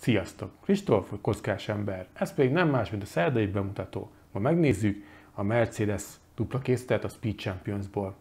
Sziasztok! Kristóf Kockás ember, ez pedig nem más, mint a szerdai bemutató. Ma megnézzük a Mercedes dupla készletet a Speed Championsból.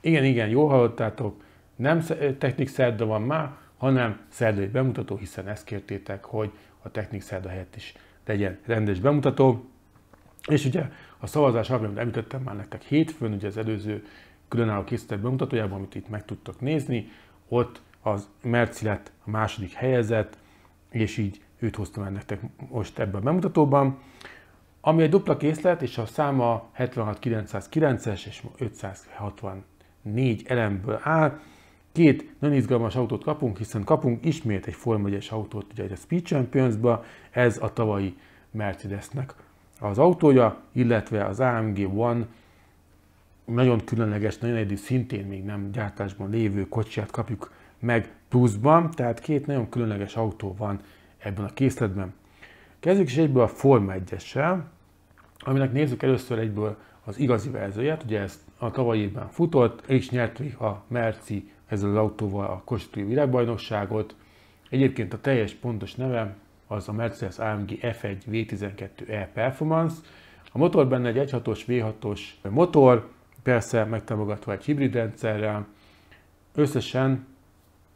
Igen, igen, jól hallottátok, nem technik szerda van már, hanem szerdai bemutató, hiszen ezt kértétek, hogy a technik szerda helyett is legyen rendes bemutató. És ugye a szavazás alapján, említettem már nektek hétfőn, ugye az előző különálló készített bemutatójában, amit itt meg tudtok nézni, ott az Merci lett a második helyezett, és így őt hoztam el nektek most ebben a bemutatóban. Ami egy dupla készlet, és a száma 76909-es és 564 elemből áll. Két nagyon izgalmas autót kapunk, hiszen kapunk ismét egy Forma autót, ugye a Speed champions -ba. ez a tavalyi Mercedesnek az autója, illetve az AMG One nagyon különleges, nagyon egyedi, szintén még nem gyártásban lévő kocsiját kapjuk meg pluszban, tehát két nagyon különleges autó van ebben a készletben. Kezdjük is egyből a Forma 1 aminek nézzük először egyből az igazi verzióját, ugye ez a tavalyi évben futott, és nyert a Merci ezzel az autóval a konstruktúri világbajnokságot. Egyébként a teljes pontos neve az a Mercedes AMG F1 V12e Performance. A motor benne egy 1.6-os V6-os motor, persze megtámogatva egy hibrid rendszerrel, összesen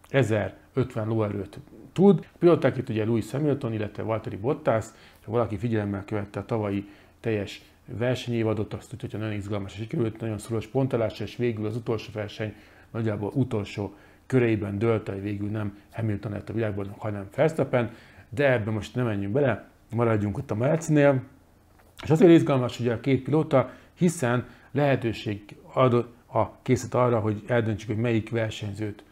1050 lóerőt tud. A pilóták itt ugye Louis Hamilton, illetve Valtteri Bottas, ha valaki figyelemmel követte a tavalyi teljes versenyévadot, azt tudja, hogy nagyon izgalmas és sikerült, nagyon szoros pontolásra, és végül az utolsó verseny nagyjából utolsó köreiben dölt, hogy végül nem Hamilton lett a világban, hanem Verstappen de ebbe most nem menjünk bele, maradjunk ott a Mercinél. És azért izgalmas hogy a két pilóta, hiszen lehetőség ad a készlet arra, hogy eldöntsük, hogy melyik versenyzőt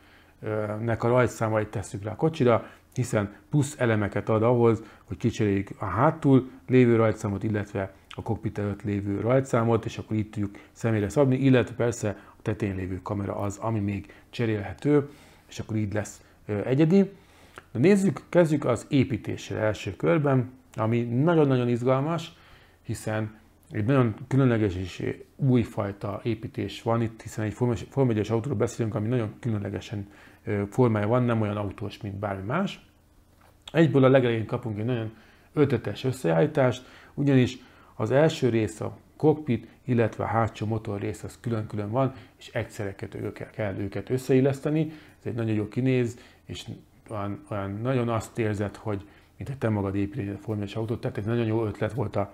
nek a rajtszámait tesszük rá a kocsira, hiszen plusz elemeket ad ahhoz, hogy kicseréljük a hátul lévő rajtszámot, illetve a kokpit előtt lévő rajtszámot, és akkor itt tudjuk személyre szabni, illetve persze a tetén lévő kamera az, ami még cserélhető, és akkor így lesz egyedi. De nézzük, kezdjük az építéssel első körben, ami nagyon-nagyon izgalmas, hiszen egy nagyon különleges és újfajta építés van itt, hiszen egy Form 1 autóról beszélünk, ami nagyon különlegesen formája van, nem olyan autós, mint bármi más. Egyből a legelején kapunk egy nagyon ötletes összeállítást, ugyanis az első rész a kokpit, illetve a hátsó motor rész az külön-külön van, és egyszerre kell őket összeilleszteni. Ez egy nagyon jó kinéz, és olyan, olyan nagyon azt érzed, hogy mint hogy te magad a formális autót, tehát egy nagyon jó ötlet volt a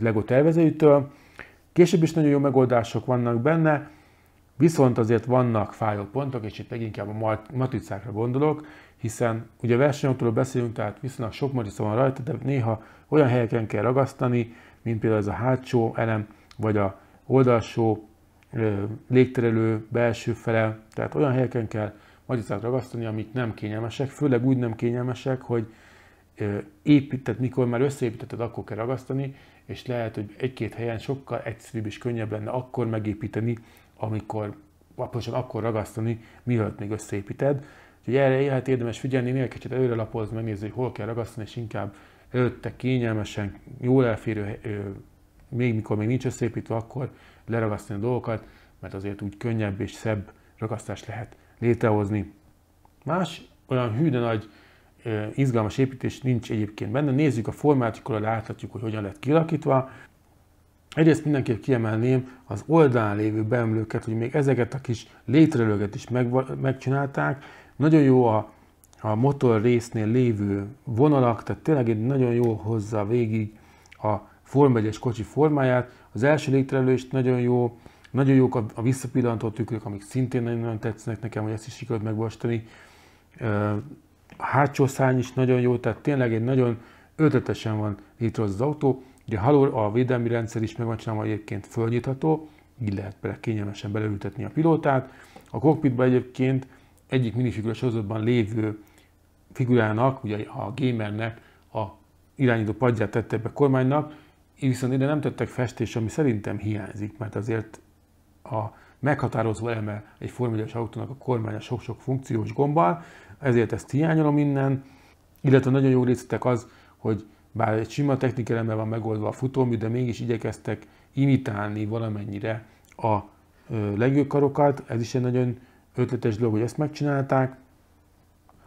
LEGO tervezőjütől. Később is nagyon jó megoldások vannak benne, viszont azért vannak fájó pontok, és itt leginkább a matricákra gondolok, hiszen ugye a versenyautóról beszélünk, tehát viszonylag sok matrica van rajta, de néha olyan helyeken kell ragasztani, mint például ez a hátsó elem, vagy a oldalsó légterelő belső fele, tehát olyan helyeken kell Magyarázat ragasztani, amik nem kényelmesek, főleg úgy nem kényelmesek, hogy épített, mikor már összeépítetted, akkor kell ragasztani, és lehet, hogy egy-két helyen sokkal egyszerűbb és könnyebb lenne akkor megépíteni, amikor, pontosan akkor ragasztani, mielőtt még összeépíted. Úgyhogy erre lehet érdemes figyelni, néha kicsit előre lapozni, megnézni, hogy hol kell ragasztani, és inkább előtte kényelmesen, jól elférő, még mikor még nincs összeépítve, akkor leragasztani a dolgokat, mert azért úgy könnyebb és szebb ragasztás lehet létrehozni. Más olyan hű, de nagy izgalmas építés nincs egyébként benne. Nézzük a formát, akkor láthatjuk, hogy hogyan lett kialakítva. Egyrészt mindenképp kiemelném az oldalán lévő beemlőket, hogy még ezeket a kis létrelőket is meg, megcsinálták. Nagyon jó a, a motor résznél lévő vonalak, tehát tényleg egy nagyon jó hozza végig a Form 1 kocsi formáját. Az első létrelő is nagyon jó, nagyon jók a, visszapillantó tükrök, amik szintén nagyon tetszenek nekem, hogy ezt is sikerült megvastani. A hátsó szárny is nagyon jó, tehát tényleg egy nagyon ötletesen van létrehoz az autó. Ugye haló, a védelmi rendszer is meg van csinálva egyébként fölnyitható, így lehet bele kényelmesen beleültetni a pilótát. A kokpitban egyébként egyik minifigura sorozatban lévő figurának, ugye a gamernek a irányító padját tette be kormánynak, viszont ide nem tettek festés, ami szerintem hiányzik, mert azért a meghatározó eleme egy formülyes autónak a kormánya sok-sok funkciós gombbal, ezért ezt hiányolom innen, illetve nagyon jó részletek az, hogy bár egy sima technikeleme van megoldva a futómű, de mégis igyekeztek imitálni valamennyire a legőkarokat, ez is egy nagyon ötletes dolog, hogy ezt megcsinálták.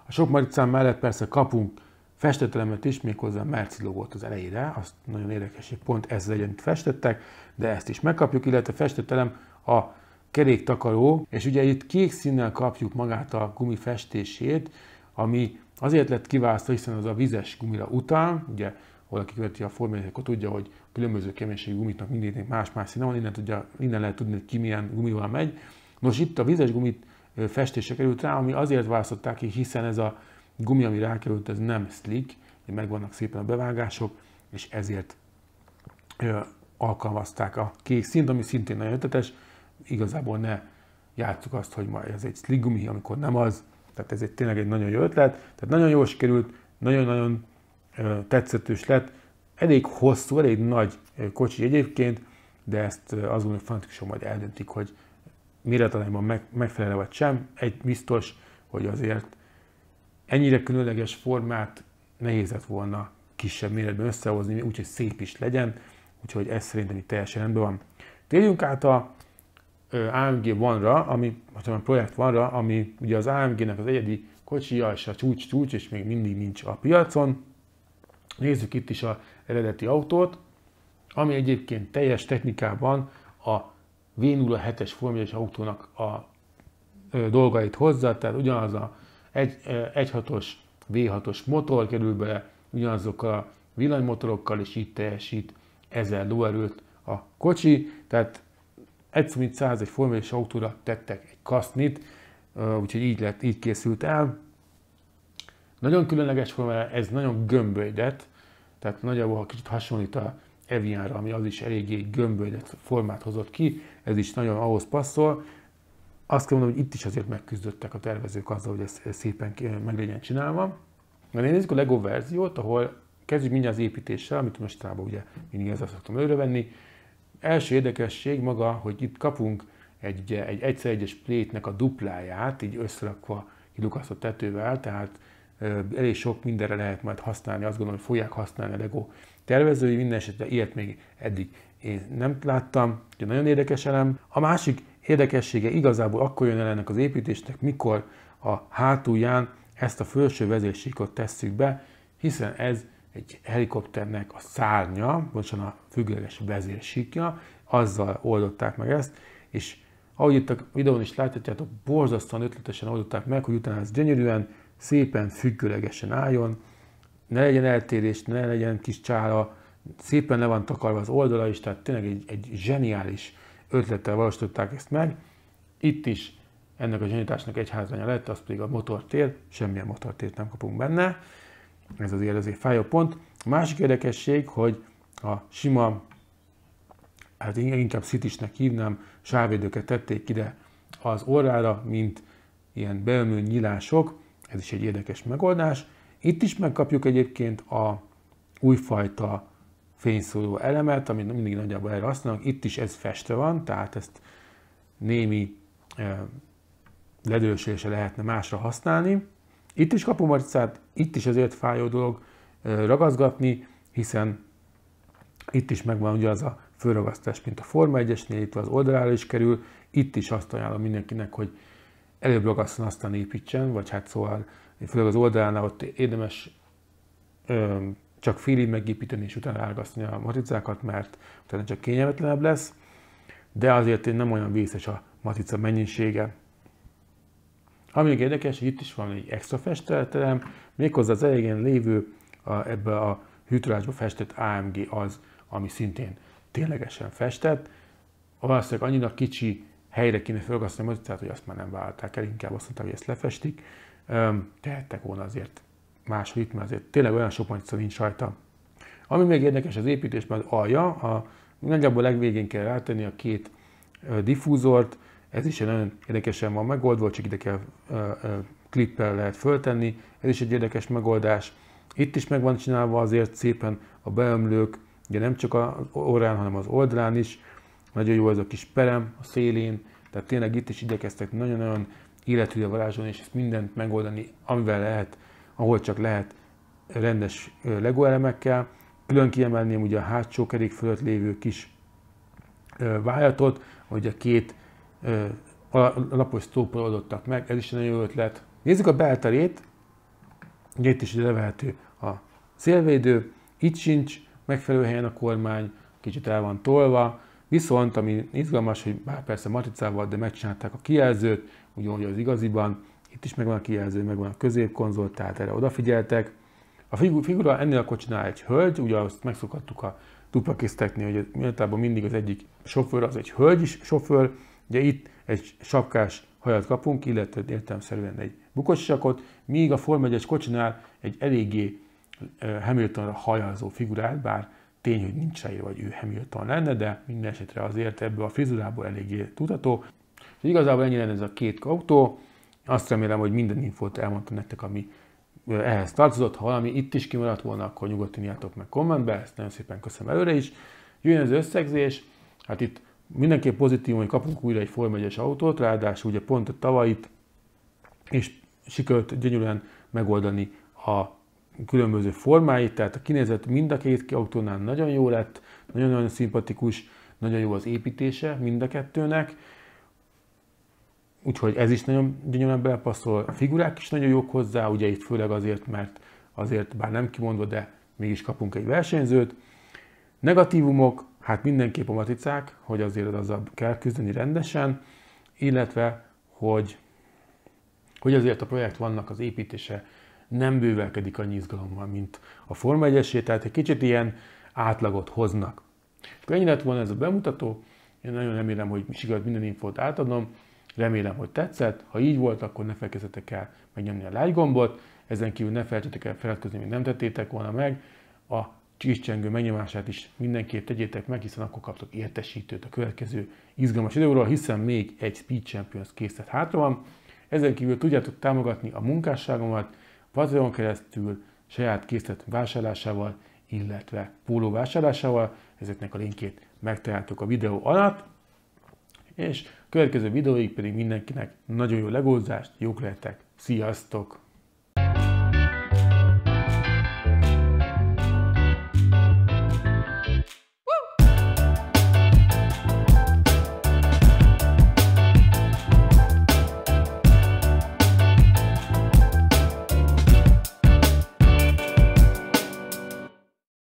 A sok maricám mellett persze kapunk festetelemet is, méghozzá Merci logót az elejére, azt nagyon érdekes, hogy pont ez legyen, amit festettek, de ezt is megkapjuk, illetve festetelem a keréktakaró, és ugye itt kék színnel kapjuk magát a gumi festését, ami azért lett kiválasztva, hiszen az a vizes gumira utal, ugye valaki követi a formáját, akkor tudja, hogy különböző keménységű gumiknak mindig más-más színe van, innen, tudja, innen lehet tudni, hogy ki milyen gumival megy. Nos, itt a vizes gumit festése került rá, ami azért választották ki, hiszen ez a gumi, ami rákerült, ez nem slick, megvannak szépen a bevágások, és ezért alkalmazták a kék szint, ami szintén nagyon ötletes, igazából ne játsszuk azt, hogy ma ez egy sligumi, amikor nem az. Tehát ez egy, tényleg egy nagyon jó ötlet. Tehát nagyon jól sikerült, nagyon-nagyon tetszetős lett. Elég hosszú, elég nagy kocsi egyébként, de ezt az gondolom, hogy fanatikusan majd eldöntik, hogy méretarányban meg, megfelelő vagy sem. Egy biztos, hogy azért ennyire különleges formát nehéz lett volna kisebb méretben összehozni, úgyhogy szép is legyen, úgyhogy ez szerintem itt teljesen rendben van. Térjünk át a AMG vanra, ra ami, hanem hát projekt vanra, ami ugye az AMG-nek az egyedi kocsija és a csúcs csúcs, és még mindig nincs a piacon. Nézzük itt is az eredeti autót, ami egyébként teljes technikában a V07-es formális autónak a dolgait hozza, tehát ugyanaz a 1.6-os V6-os motor kerül bele, ugyanazokkal a villanymotorokkal, és így teljesít 1000 lóerőt a kocsi, tehát egy mint 100 egy Forma autóra tettek egy kasznit, úgyhogy így, lett, így készült el. Nagyon különleges formája, ez nagyon gömbölydett, tehát nagyjából, ha kicsit hasonlít a Evianra, ami az is eléggé gömbölydett formát hozott ki, ez is nagyon ahhoz passzol. Azt kell mondanom, hogy itt is azért megküzdöttek a tervezők azzal, hogy ez szépen meg legyen csinálva. Na nézzük a LEGO verziót, ahol kezdjük mindjárt az építéssel, amit mostanában ugye mindig ezzel szoktam előrevenni. venni első érdekesség maga, hogy itt kapunk egy, egy egyszer egyes plétnek a dupláját, így összerakva kilukasztott tetővel, tehát elég sok mindenre lehet majd használni, azt gondolom, hogy fogják használni a LEGO tervezői, minden esetre ilyet még eddig én nem láttam, ugye nagyon érdekes elem. A másik érdekessége igazából akkor jön el ennek az építésnek, mikor a hátulján ezt a felső vezérsíkot tesszük be, hiszen ez egy helikopternek a szárnya, bocsánat, a függőleges vezérsíkja, azzal oldották meg ezt, és ahogy itt a videón is láthatjátok, borzasztóan ötletesen oldották meg, hogy utána ez gyönyörűen, szépen függőlegesen álljon, ne legyen eltérés, ne legyen kis csála, szépen le van takarva az oldala is, tehát tényleg egy, egy zseniális ötlettel valósították ezt meg. Itt is ennek a zsenitásnak egy házanya lett, az pedig a motortér, semmilyen motortért nem kapunk benne. Ez azért azért fájó pont. A másik érdekesség, hogy a sima, hát én inkább szitisnek hívnám, sávvédőket tették ide az orrára, mint ilyen beömő nyilások. Ez is egy érdekes megoldás. Itt is megkapjuk egyébként a újfajta fényszóró elemet, amit mindig nagyjából erre használunk. Itt is ez festve van, tehát ezt némi eh, ledősülése lehetne másra használni. Itt is kapom arcát, itt is azért fájó dolog ragaszgatni, hiszen itt is megvan ugye az a főragasztás, mint a Forma 1 itt az oldalára is kerül, itt is azt ajánlom mindenkinek, hogy előbb ragasszon, aztán építsen, vagy hát szóval főleg az oldalánál ott érdemes ö, csak félig megépíteni, és utána elragasztani a maticákat, mert utána csak kényelmetlenebb lesz, de azért nem olyan vészes a matica mennyisége. Ami még érdekes, itt is van egy extra festeletelem, méghozzá az elején lévő a, ebbe a hűtőlásba festett AMG az, ami szintén ténylegesen festett. A Valószínűleg annyira kicsi helyre kéne felgasztani a tehát hogy azt már nem válták el, inkább azt mondták, hogy ezt lefestik. Tehettek volna azért máshogy, mert azért tényleg olyan sok pontja nincs rajta. Ami még érdekes az építésben az alja, a, nagyjából legvégén kell rátenni a két diffúzort, ez is egy nagyon érdekesen van megoldva, csak ide kell klippel lehet föltenni, ez is egy érdekes megoldás. Itt is meg van csinálva azért szépen a beömlők, ugye nem csak az orrán, hanem az oldalán is. Nagyon jó ez a kis perem a szélén, tehát tényleg itt is igyekeztek nagyon-nagyon életűre varázsolni, és ezt mindent megoldani, amivel lehet, ahol csak lehet rendes LEGO elemekkel. Külön kiemelném ugye a hátsó kerék fölött lévő kis vájatot, hogy a két lapos sztóppal oldottak meg, ez is egy nagyon jó ötlet. Nézzük a belterét, ugye itt is levehető a szélvédő, itt sincs megfelelő helyen a kormány, kicsit el van tolva, viszont ami izgalmas, hogy bár persze matricával, de megcsinálták a kijelzőt, ugyanúgy az igaziban, itt is megvan a kijelző, megvan a középkonzol, tehát erre odafigyeltek. A figura ennél a kocsinál egy hölgy, ugye azt megszokhattuk a dupla hogy általában mindig az egyik sofőr az egy hölgy is sofőr, Ugye itt egy sapkás hajat kapunk, illetve értelemszerűen egy bukott sakot, míg a Forma 1-es kocsinál egy eléggé hamilton hajazó figurát, bár tény, hogy nincs se hogy ő Hamilton lenne, de minden esetre azért ebből a frizurából eléggé tudható. És igazából ennyi lenne ez a két autó. Azt remélem, hogy minden infót elmondtam nektek, ami ehhez tartozott. Ha valami itt is kimaradt volna, akkor nyugodtan írjátok meg kommentbe, ezt nagyon szépen köszönöm előre is. Jön az összegzés, hát itt mindenképp pozitív, hogy kapunk újra egy Form 1 autót, ráadásul ugye pont a tavait és sikerült gyönyörűen megoldani a különböző formáit, tehát a kinézet mind a két autónál nagyon jó lett, nagyon-nagyon szimpatikus, nagyon jó az építése mind a kettőnek, úgyhogy ez is nagyon gyönyörűen belepasszol, a figurák is nagyon jók hozzá, ugye itt főleg azért, mert azért bár nem kimondva, de mégis kapunk egy versenyzőt, Negatívumok, hát mindenképp a maticák, hogy azért azzal kell küzdeni rendesen, illetve, hogy, hogy azért a projekt vannak az építése nem bővelkedik annyi izgalommal, mint a Forma 1 tehát egy kicsit ilyen átlagot hoznak. És akkor ennyi lett volna ez a bemutató, én nagyon remélem, hogy sikerült minden infót átadnom, remélem, hogy tetszett, ha így volt, akkor ne felkezdetek el megnyomni a like gombot, ezen kívül ne felejtsetek el feladkozni, még nem tettétek volna meg, a Csícsengő megnyomását is mindenképp tegyétek meg, hiszen akkor kaptok értesítőt a következő izgalmas videóról, hiszen még egy Speed Champions készlet hátra van. Ezen kívül tudjátok támogatni a munkásságomat Patreon keresztül, saját készlet vásárlásával, illetve póló vásárlásával. Ezeknek a linkjét megtaláltok a videó alatt. És a következő videóig pedig mindenkinek nagyon jó legózást, jók lehetek, sziasztok!